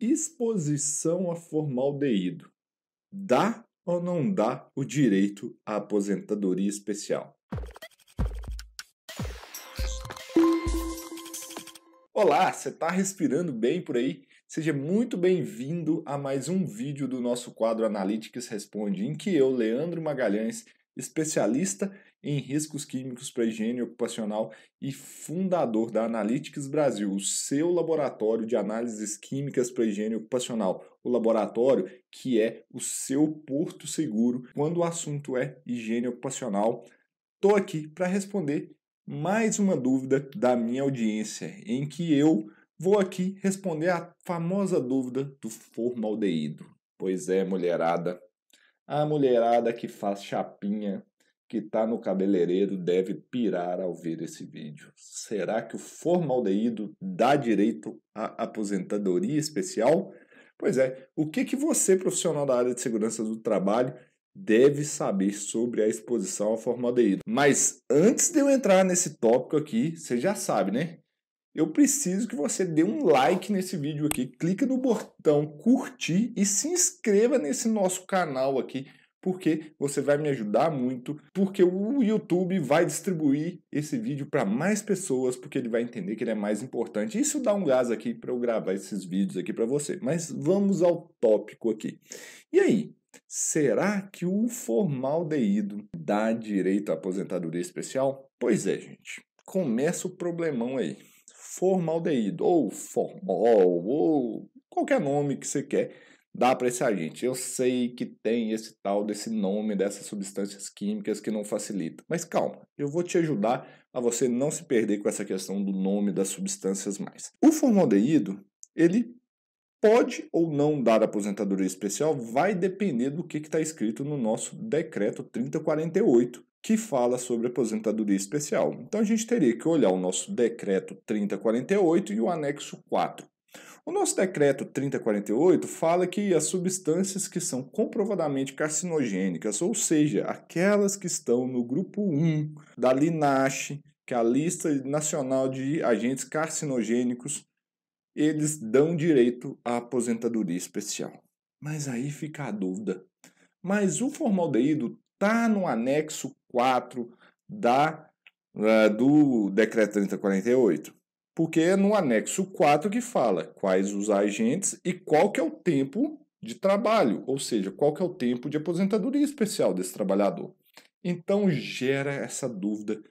exposição a formaldeído. Dá ou não dá o direito à aposentadoria especial? Olá, você está respirando bem por aí? Seja muito bem-vindo a mais um vídeo do nosso quadro Analytics Responde, em que eu, Leandro Magalhães, especialista em riscos químicos para higiene ocupacional e fundador da Analytics Brasil, o seu laboratório de análises químicas para higiene ocupacional, o laboratório que é o seu porto seguro quando o assunto é higiene ocupacional. Estou aqui para responder mais uma dúvida da minha audiência, em que eu vou aqui responder a famosa dúvida do formaldeído. Pois é, mulherada, a mulherada que faz chapinha, que tá no cabeleireiro, deve pirar ao ver esse vídeo. Será que o formaldeído dá direito à aposentadoria especial? Pois é, o que, que você, profissional da área de segurança do trabalho, deve saber sobre a exposição ao formaldeído? Mas antes de eu entrar nesse tópico aqui, você já sabe, né? eu preciso que você dê um like nesse vídeo aqui, clica no botão curtir e se inscreva nesse nosso canal aqui, porque você vai me ajudar muito, porque o YouTube vai distribuir esse vídeo para mais pessoas, porque ele vai entender que ele é mais importante. Isso dá um gás aqui para eu gravar esses vídeos aqui para você. Mas vamos ao tópico aqui. E aí, Será que o formaldeído dá direito à aposentadoria especial? Pois é, gente. Começa o problemão aí formaldeído, ou formol, ou qualquer nome que você quer dá para esse agente. Eu sei que tem esse tal desse nome dessas substâncias químicas que não facilita, mas calma, eu vou te ajudar a você não se perder com essa questão do nome das substâncias mais. O formaldeído, ele pode ou não dar aposentadoria especial, vai depender do que está escrito no nosso decreto 3048, que fala sobre aposentadoria especial. Então a gente teria que olhar o nosso decreto 3048 e o anexo 4. O nosso decreto 3048 fala que as substâncias que são comprovadamente carcinogênicas, ou seja, aquelas que estão no grupo 1 da LINACH, que é a lista nacional de agentes carcinogênicos, eles dão direito à aposentadoria especial. Mas aí fica a dúvida. Mas o formaldeído está no anexo 4 da, uh, do Decreto 3048. Porque é no anexo 4 que fala quais os agentes e qual que é o tempo de trabalho, ou seja, qual que é o tempo de aposentadoria especial desse trabalhador. Então gera essa dúvida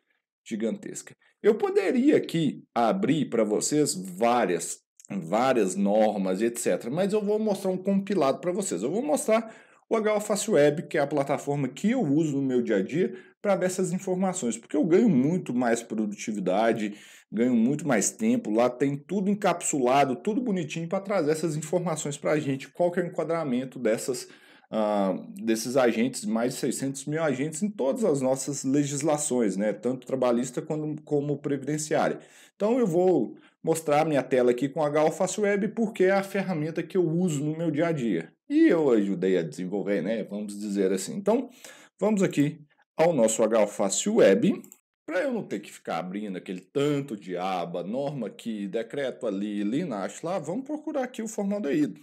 gigantesca. Eu poderia aqui abrir para vocês várias várias normas, etc, mas eu vou mostrar um compilado para vocês. Eu vou mostrar o HOFácil Web, que é a plataforma que eu uso no meu dia a dia para ver essas informações, porque eu ganho muito mais produtividade, ganho muito mais tempo, lá tem tudo encapsulado, tudo bonitinho para trazer essas informações para a gente, qual que é o enquadramento dessas, ah, desses agentes, mais de 600 mil agentes em todas as nossas legislações, né? tanto trabalhista como, como previdenciária. Então eu vou mostrar a minha tela aqui com a Alface Web porque é a ferramenta que eu uso no meu dia a dia. E eu ajudei a desenvolver, né? Vamos dizer assim. Então, vamos aqui ao nosso Alface Web. Para eu não ter que ficar abrindo aquele tanto de aba, norma aqui, decreto ali, linache lá, vamos procurar aqui o formaldeído.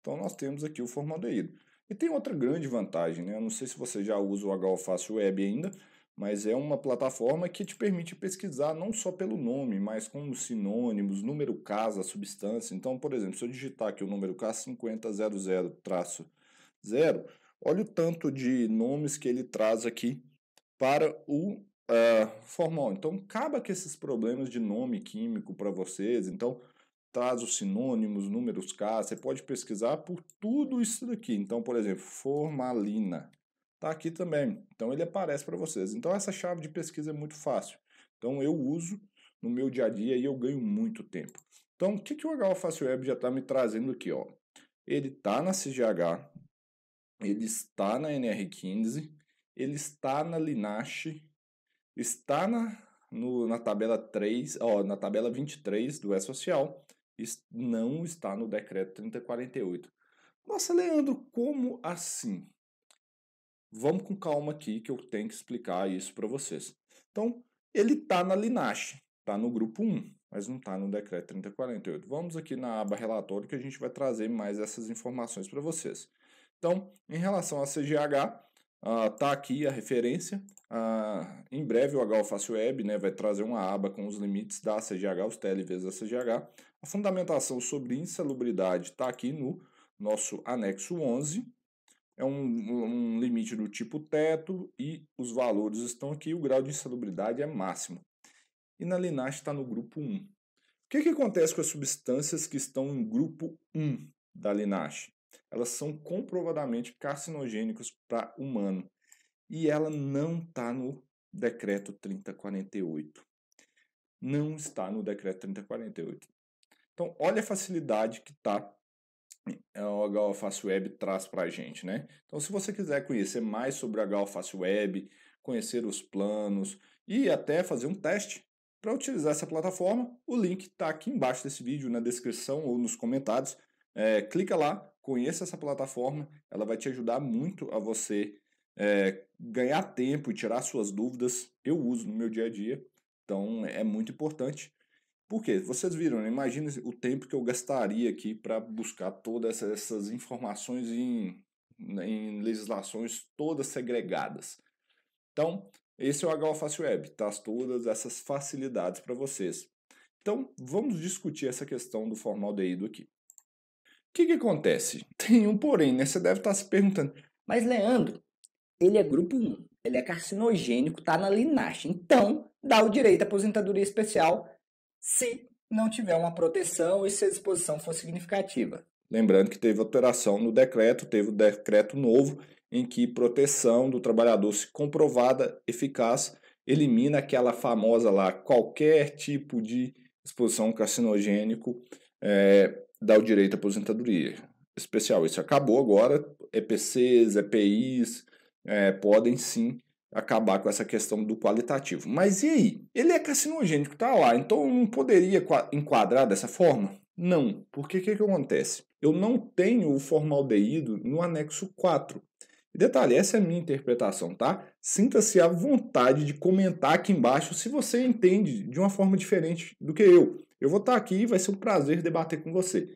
Então nós temos aqui o formaldeído. E tem outra grande vantagem, né? Eu não sei se você já usa o HOFácil Web ainda, mas é uma plataforma que te permite pesquisar não só pelo nome, mas com sinônimos, número casa, substância. Então, por exemplo, se eu digitar aqui o número K5000-0, olha o tanto de nomes que ele traz aqui para o uh, formal. Então, acaba com esses problemas de nome químico para vocês. Então, traz os sinônimos, números K, você pode pesquisar por tudo isso daqui. Então, por exemplo, formalina está aqui também. Então ele aparece para vocês. Então essa chave de pesquisa é muito fácil. Então eu uso no meu dia a dia e eu ganho muito tempo. Então o que, que o HO Web já está me trazendo aqui? Ó? Ele está na CGH, ele está na NR15, ele está na Linache, está na, no, na tabela 3, ó, na tabela 23 do E-Social, não está no decreto 3048. Nossa, Leandro, como assim? Vamos com calma aqui que eu tenho que explicar isso para vocês. Então, ele está na Linache, está no grupo 1, mas não está no decreto 3048. Vamos aqui na aba relatório que a gente vai trazer mais essas informações para vocês. Então, em relação à CGH, está ah, uh, aqui a referência. Uh, em breve o HOFACE Web né, vai trazer uma aba com os limites da CGH, os TLVs da CGH. A fundamentação sobre insalubridade está aqui no nosso anexo 11 é um, um limite do tipo teto e os valores estão aqui, o grau de insalubridade é máximo. E na linhagem está no grupo 1. O que, que acontece com as substâncias que estão em grupo 1 da linhagem? Elas são comprovadamente carcinogênicas para humano e ela não está no decreto 3048. Não está no decreto 3048. Então, olha a facilidade que está é o HOFACE Web traz para a gente, né? Então, se você quiser conhecer mais sobre o HOFACE Web, conhecer os planos e até fazer um teste para utilizar essa plataforma, o link está aqui embaixo desse vídeo, na descrição ou nos comentários. É, clica lá, conheça essa plataforma, ela vai te ajudar muito a você é, ganhar tempo e tirar suas dúvidas. Eu uso no meu dia a dia, então é muito importante. Porque vocês viram, né? imagina o tempo que eu gastaria aqui para buscar todas essas informações em, né, em legislações todas segregadas. Então, esse é o HOFACE Web, traz todas essas facilidades para vocês. Então, vamos discutir essa questão do formaldeído aqui. O que, que acontece? Tem um porém, né? Você deve estar tá se perguntando, mas Leandro, ele é grupo 1, ele é carcinogênico, está na linhagem, então dá o direito à aposentadoria especial se não tiver uma proteção e se a exposição for significativa. Lembrando que teve alteração no decreto, teve o um decreto novo em que proteção do trabalhador se comprovada eficaz elimina aquela famosa lá qualquer tipo de exposição carcinogênico é, dá o direito à aposentadoria especial. Isso acabou agora, EPCs, EPIs é, eh, podem sim acabar com essa questão do qualitativo. Mas e aí? Ele é carcinogênico, tá lá, então não poderia enquadrar dessa forma? Não, porque o que, que acontece? Eu não tenho o formaldeído no anexo 4. Detalhe, essa é a minha interpretação, tá? Sinta-se à vontade de comentar aqui embaixo se você entende de uma forma diferente do que eu. Eu vou estar tá aqui e vai ser um prazer debater com você.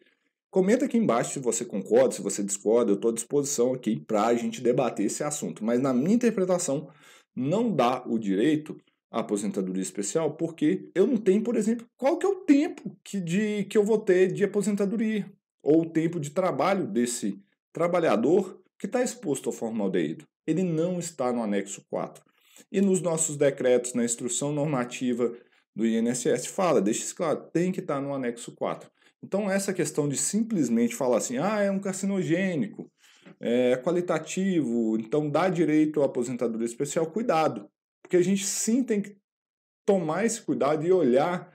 Comenta aqui embaixo se você concorda, se você discorda, eu estou à disposição aqui para a gente debater esse assunto. Mas na minha interpretação, não dá o direito à aposentadoria especial porque eu não tenho, por exemplo, qual que é o tempo que, de, que eu vou ter de aposentadoria ou o tempo de trabalho desse trabalhador que está exposto ao formaldeído. Ele não está no anexo 4. E nos nossos decretos, na instrução normativa do INSS, fala, deixa isso claro, tem que estar tá no anexo 4. Então, essa questão de simplesmente falar assim, ah, é um carcinogênico, é qualitativo, então dá direito à aposentadoria especial, cuidado. Porque a gente sim tem que tomar esse cuidado e olhar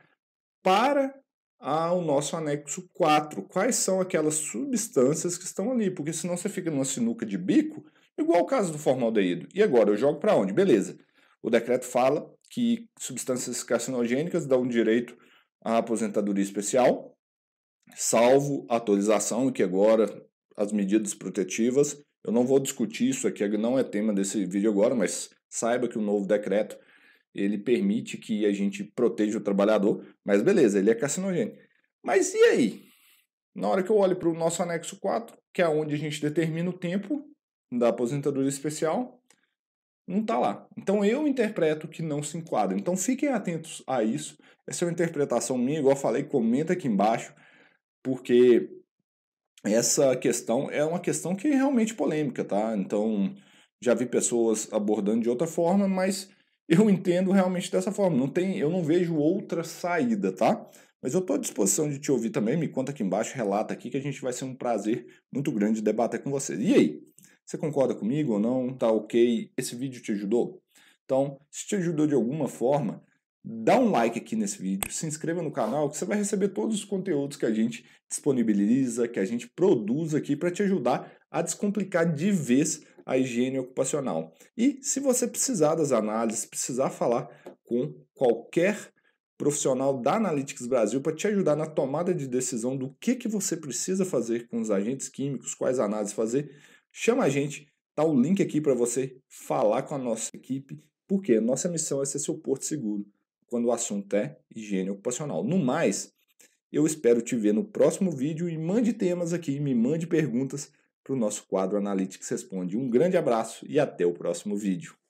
para o nosso anexo 4. Quais são aquelas substâncias que estão ali? Porque senão você fica numa sinuca de bico, igual o caso do formaldeído. E agora eu jogo para onde? Beleza. O decreto fala que substâncias carcinogênicas dão direito à aposentadoria especial, salvo atualização, que agora as medidas protetivas. Eu não vou discutir isso aqui, não é tema desse vídeo agora, mas saiba que o novo decreto ele permite que a gente proteja o trabalhador, mas beleza, ele é carcinogênico Mas e aí? Na hora que eu olho para o nosso anexo 4, que é onde a gente determina o tempo da aposentadoria especial, não está lá. Então eu interpreto que não se enquadra. Então fiquem atentos a isso. Essa é uma interpretação minha, igual eu falei, comenta aqui embaixo porque essa questão é uma questão que é realmente polêmica, tá? Então, já vi pessoas abordando de outra forma, mas eu entendo realmente dessa forma. Não tem, eu não vejo outra saída, tá? Mas eu estou à disposição de te ouvir também. Me conta aqui embaixo, relata aqui, que a gente vai ser um prazer muito grande debater com você. E aí? Você concorda comigo ou não? Tá ok? Esse vídeo te ajudou? Então, se te ajudou de alguma forma, dá um like aqui nesse vídeo, se inscreva no canal, que você vai receber todos os conteúdos que a gente disponibiliza, que a gente produz aqui para te ajudar a descomplicar de vez a higiene ocupacional. E se você precisar das análises, precisar falar com qualquer profissional da Analytics Brasil para te ajudar na tomada de decisão do que, que você precisa fazer com os agentes químicos, quais análises fazer, chama a gente, tá o link aqui para você falar com a nossa equipe, porque nossa missão é ser seu porto seguro quando o assunto é higiene ocupacional. No mais, eu espero te ver no próximo vídeo e mande temas aqui, me mande perguntas para o nosso quadro Analytics Responde. Um grande abraço e até o próximo vídeo.